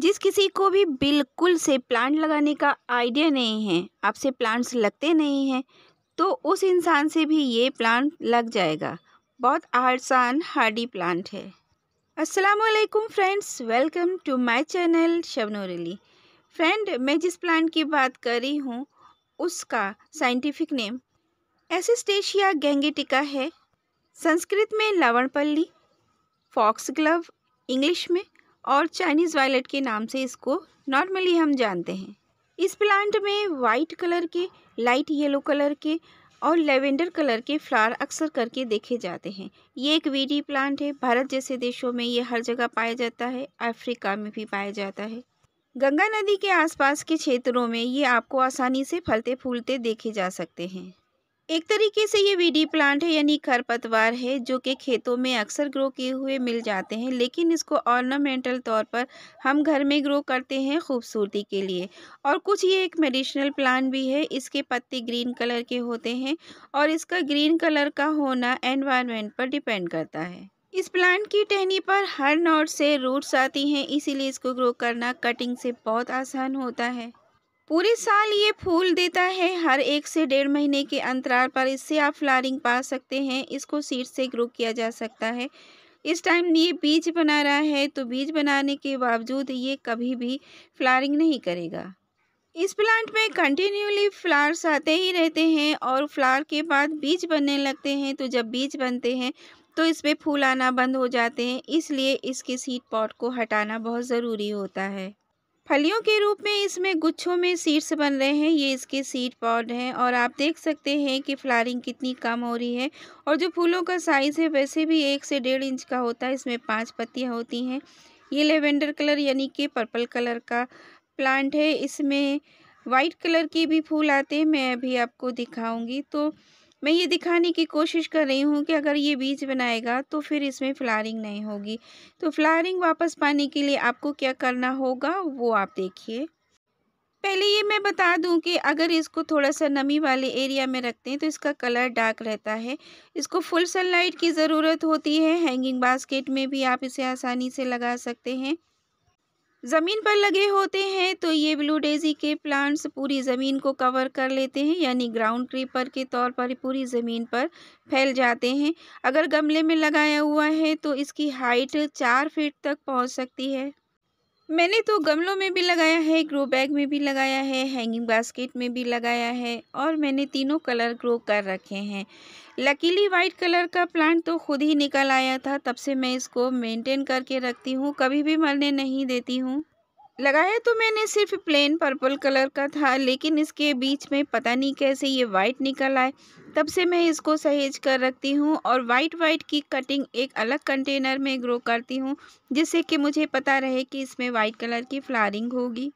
जिस किसी को भी बिल्कुल से प्लांट लगाने का आइडिया नहीं है आपसे प्लांट्स लगते नहीं हैं तो उस इंसान से भी ये प्लांट लग जाएगा बहुत आसान हार्डी प्लांट है अस्सलाम वालेकुम friends welcome to my channel शबनोरेली फ्रेंड मैं जिस प्लांट की बात कर रही हूँ उसका साइंटिफिक नेम एसिस्टेशिया गेंगेटिका है संस्कृत में लवणपल्ली फॉक्स ग्लव इंग्लिश में और चाइनीज़ वायलेट के नाम से इसको नॉर्मली हम जानते हैं इस प्लांट में वाइट कलर के लाइट येलो कलर के और लेवेंडर कलर के फ्लावर अक्सर करके देखे जाते हैं ये एक वीडी प्लांट है भारत जैसे देशों में ये हर जगह पाया जाता है अफ्रीका में भी पाया जाता है गंगा नदी के आसपास के क्षेत्रों में ये आपको आसानी से फलते फूलते देखे जा सकते हैं एक तरीके से ये वीडी प्लांट है यानी खरपतवार है जो कि खेतों में अक्सर ग्रो किए हुए मिल जाते हैं लेकिन इसको ऑर्नामेंटल तौर पर हम घर में ग्रो करते हैं खूबसूरती के लिए और कुछ ये एक मेडिसिनल प्लांट भी है इसके पत्ते ग्रीन कलर के होते हैं और इसका ग्रीन कलर का होना एनवायरनमेंट पर डिपेंड करता है इस प्लांट की टहनी पर हर नोट से रूट्स आती हैं इसीलिए इसको ग्रो करना कटिंग से बहुत आसान होता है पूरे साल ये फूल देता है हर एक से डेढ़ महीने के अंतराल पर इससे आप फ्लारिंग पा सकते हैं इसको सीड से ग्रो किया जा सकता है इस टाइम ये बीज बना रहा है तो बीज बनाने के बावजूद ये कभी भी फ्लारिंग नहीं करेगा इस प्लांट में कंटिन्यूली फ्लावर्स आते ही रहते हैं और फ्लावर के बाद बीज बनने लगते हैं तो जब बीज बनते हैं तो इस पर फूल आना बंद हो जाते हैं इसलिए इसके सीड पॉट को हटाना बहुत ज़रूरी होता है फलियों के रूप में इसमें गुच्छों में सीड्स बन रहे हैं ये इसके सीड पॉड हैं और आप देख सकते हैं कि फ्लारिंग कितनी कम हो रही है और जो फूलों का साइज़ है वैसे भी एक से डेढ़ इंच का होता है इसमें पांच पत्तियां होती हैं ये लेवेंडर कलर यानी कि पर्पल कलर का प्लांट है इसमें वाइट कलर के भी फूल आते हैं मैं अभी आपको दिखाऊँगी तो मैं ये दिखाने की कोशिश कर रही हूँ कि अगर ये बीज बनाएगा तो फिर इसमें फ्लारिंग नहीं होगी तो फ्लारिंग वापस पाने के लिए आपको क्या करना होगा वो आप देखिए पहले ये मैं बता दूं कि अगर इसको थोड़ा सा नमी वाले एरिया में रखते हैं तो इसका कलर डार्क रहता है इसको फुल सनलाइट की ज़रूरत होती है हैंगिंग बास्केट में भी आप इसे आसानी से लगा सकते हैं ज़मीन पर लगे होते हैं तो ये ब्लू डेजी के प्लांट्स पूरी ज़मीन को कवर कर लेते हैं यानी ग्राउंड क्रीपर के तौर पर पूरी ज़मीन पर फैल जाते हैं अगर गमले में लगाया हुआ है तो इसकी हाइट चार फीट तक पहुंच सकती है मैंने तो गमलों में भी लगाया है ग्रो बैग में भी लगाया है हैंगिंग बास्केट में भी लगाया है और मैंने तीनों कलर ग्रो कर रखे हैं लकीली वाइट कलर का प्लांट तो खुद ही निकल आया था तब से मैं इसको मेंटेन करके रखती हूँ कभी भी मरने नहीं देती हूँ लगाया तो मैंने सिर्फ प्लेन पर्पल कलर का था लेकिन इसके बीच में पता नहीं कैसे ये वाइट निकल आए तब से मैं इसको सहेज कर रखती हूँ और वाइट वाइट की कटिंग एक अलग कंटेनर में ग्रो करती हूँ जिससे कि मुझे पता रहे कि इसमें वाइट कलर की फ्लारिंग होगी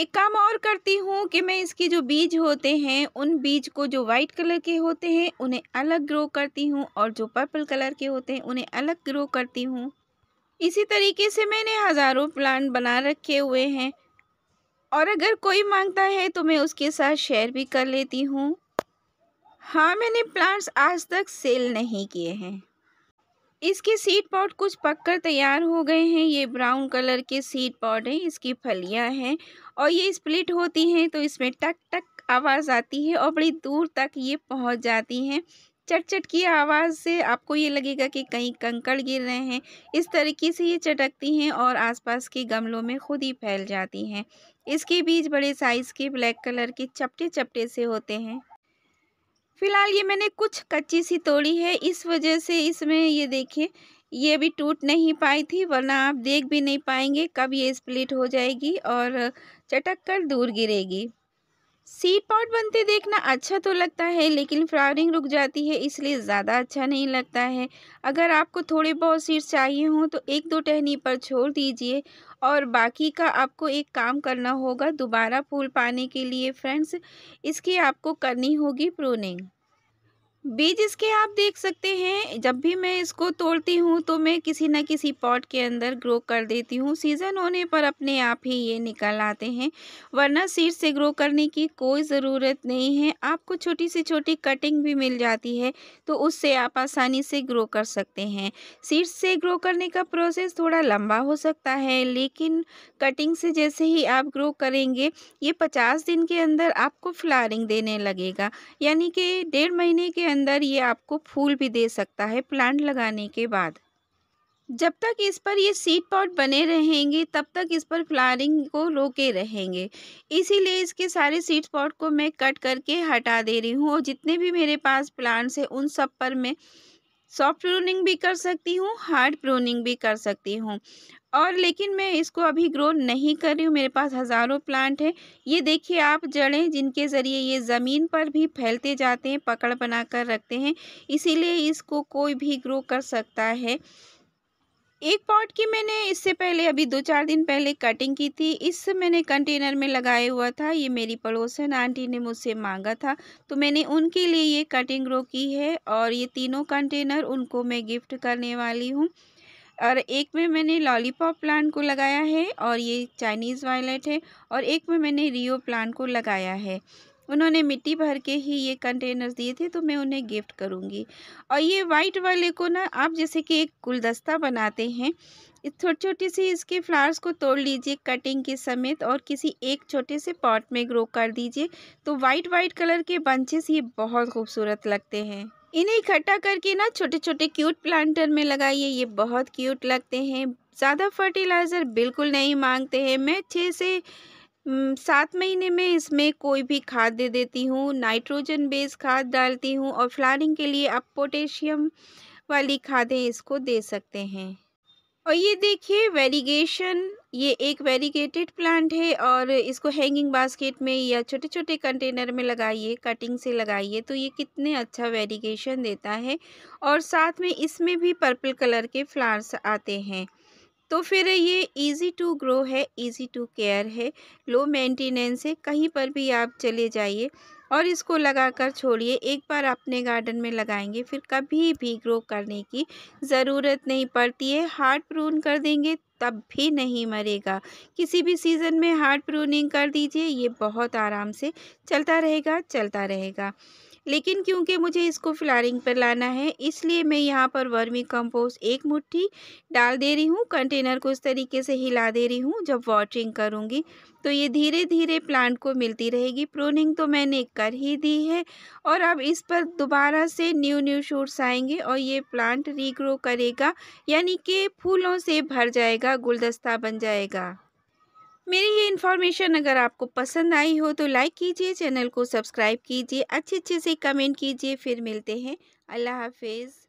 एक काम और करती हूँ कि मैं इसके जो बीज होते हैं उन बीज को जो वाइट कलर के होते हैं उन्हें अलग ग्रो करती हूँ और जो पर्पल कलर के होते हैं उन्हें अलग ग्रो करती हूँ इसी तरीके से मैंने हज़ारों प्लांट बना रखे हुए हैं और अगर कोई मांगता है तो मैं उसके साथ शेयर भी कर लेती हूँ हाँ मैंने प्लांट्स आज तक सेल नहीं किए हैं इसके सीड पॉट कुछ पककर तैयार हो गए हैं ये ब्राउन कलर के सीड पॉट हैं इसकी फलियाँ हैं और ये स्प्लिट होती हैं तो इसमें टक टक आवाज़ आती है और बड़ी दूर तक ये पहुँच जाती हैं चट चट की आवाज़ से आपको ये लगेगा कि कहीं कंकड़ गिर रहे हैं इस तरीके से ये चटकती हैं और आसपास के गमलों में खुद ही फैल जाती हैं इसके बीज बड़े साइज़ के ब्लैक कलर के चपटे चपटे से होते हैं फिलहाल ये मैंने कुछ कच्ची सी तोड़ी है इस वजह से इसमें ये देखें ये भी टूट नहीं पाई थी वरना आप देख भी नहीं पाएंगे कब ये स्प्लिट हो जाएगी और चटक कर दूर गिरेगी सीड पॉट बनते देखना अच्छा तो लगता है लेकिन फ्लावरिंग रुक जाती है इसलिए ज़्यादा अच्छा नहीं लगता है अगर आपको थोड़े बहुत सीड्स चाहिए हों तो एक दो टहनी पर छोड़ दीजिए और बाकी का आपको एक काम करना होगा दोबारा फूल पाने के लिए फ्रेंड्स इसकी आपको करनी होगी प्रूनिंग बीज इसके आप देख सकते हैं जब भी मैं इसको तोड़ती हूँ तो मैं किसी ना किसी पॉट के अंदर ग्रो कर देती हूँ सीज़न होने पर अपने आप ही ये निकल आते हैं वरना सीड से ग्रो करने की कोई ज़रूरत नहीं है आपको छोटी से छोटी कटिंग भी मिल जाती है तो उससे आप आसानी से ग्रो कर सकते हैं सीड से ग्रो करने का प्रोसेस थोड़ा लंबा हो सकता है लेकिन कटिंग से जैसे ही आप ग्रो करेंगे ये पचास दिन के अंदर आपको फ्लारिंग देने लगेगा यानी कि डेढ़ महीने के अंदर ये आपको फूल भी दे सकता है प्लांट लगाने के बाद जब तक इस पर ये सीड पॉट बने रहेंगे तब तक इस पर फ्लारिंग को रोके रहेंगे इसीलिए इसके सारे सीड पॉट को मैं कट करके हटा दे रही हूँ और जितने भी मेरे पास प्लांट्स हैं उन सब पर मैं सॉफ्ट प्रूनिंग भी कर सकती हूँ हार्ड प्रूनिंग भी कर सकती हूँ और लेकिन मैं इसको अभी ग्रो नहीं कर रही हूँ मेरे पास हज़ारों प्लांट हैं ये देखिए आप जड़ें जिनके ज़रिए ये ज़मीन पर भी फैलते जाते हैं पकड़ बना कर रखते हैं इसीलिए इसको कोई भी ग्रो कर सकता है एक पॉट की मैंने इससे पहले अभी दो चार दिन पहले कटिंग की थी इस मैंने कंटेनर में लगाया हुआ था ये मेरी पड़ोसन आंटी ने मुझसे मांगा था तो मैंने उनके लिए ये कटिंग ग्रो की है और ये तीनों कंटेनर उनको मैं गिफ्ट करने वाली हूँ और एक में मैंने लॉलीपॉप प्लांट को लगाया है और ये चाइनीज़ वायलेट है और एक में मैंने रियो प्लांट को लगाया है उन्होंने मिट्टी भर के ही ये कंटेनर्स दिए थे तो मैं उन्हें गिफ्ट करूँगी और ये वाइट वाले को ना आप जैसे कि एक गुलदस्ता बनाते हैं छोटी छोटी सी इसके फ्लावर्स को तोड़ लीजिए कटिंग के समेत और किसी एक छोटे से पॉट में ग्रो कर दीजिए तो वाइट वाइट कलर के बंचेस ये बहुत खूबसूरत लगते हैं इन्हें इकट्ठा करके ना छोटे छोटे क्यूट प्लांटर में लगाइए ये बहुत क्यूट लगते हैं ज़्यादा फर्टिलाइज़र बिल्कुल नहीं मांगते हैं मैं छः से सात महीने में इसमें कोई भी खाद दे देती हूँ नाइट्रोजन बेस खाद डालती हूँ और फ्लारिंग के लिए आप पोटेशियम वाली खादें इसको दे सकते हैं और ये देखिए वेरीगेशन ये एक वेरीगेटेड प्लांट है और इसको हैंगिंग बास्केट में या छोटे छोटे कंटेनर में लगाइए कटिंग से लगाइए तो ये कितने अच्छा वेरीगेशन देता है और साथ में इसमें भी पर्पल कलर के फ्लावर्स आते हैं तो फिर ये इजी टू ग्रो है इजी टू केयर है लो मेंटेनेंस है कहीं पर भी आप चले जाइए और इसको लगाकर छोड़िए एक बार अपने गार्डन में लगाएंगे फिर कभी भी ग्रो करने की ज़रूरत नहीं पड़ती है हार्ड प्रून कर देंगे तब भी नहीं मरेगा किसी भी सीज़न में हार्ड प्रूनिंग कर दीजिए ये बहुत आराम से चलता रहेगा चलता रहेगा लेकिन क्योंकि मुझे इसको फ्लारिंग पर लाना है इसलिए मैं यहाँ पर वर्मी कंपोस्ट एक मुट्ठी डाल दे रही हूँ कंटेनर को इस तरीके से हिला दे रही हूँ जब वाटरिंग करूँगी तो ये धीरे धीरे प्लांट को मिलती रहेगी प्रोनिंग तो मैंने कर ही दी है और अब इस पर दोबारा से न्यू न्यू शूट्स आएंगे और ये प्लांट रीग्रो करेगा यानी कि फूलों से भर जाएगा गुलदस्ता बन जाएगा मेरी ये इन्फॉर्मेशन अगर आपको पसंद आई हो तो लाइक कीजिए चैनल को सब्सक्राइब कीजिए अच्छे अच्छे से कमेंट कीजिए फिर मिलते हैं अल्लाह हाफिज़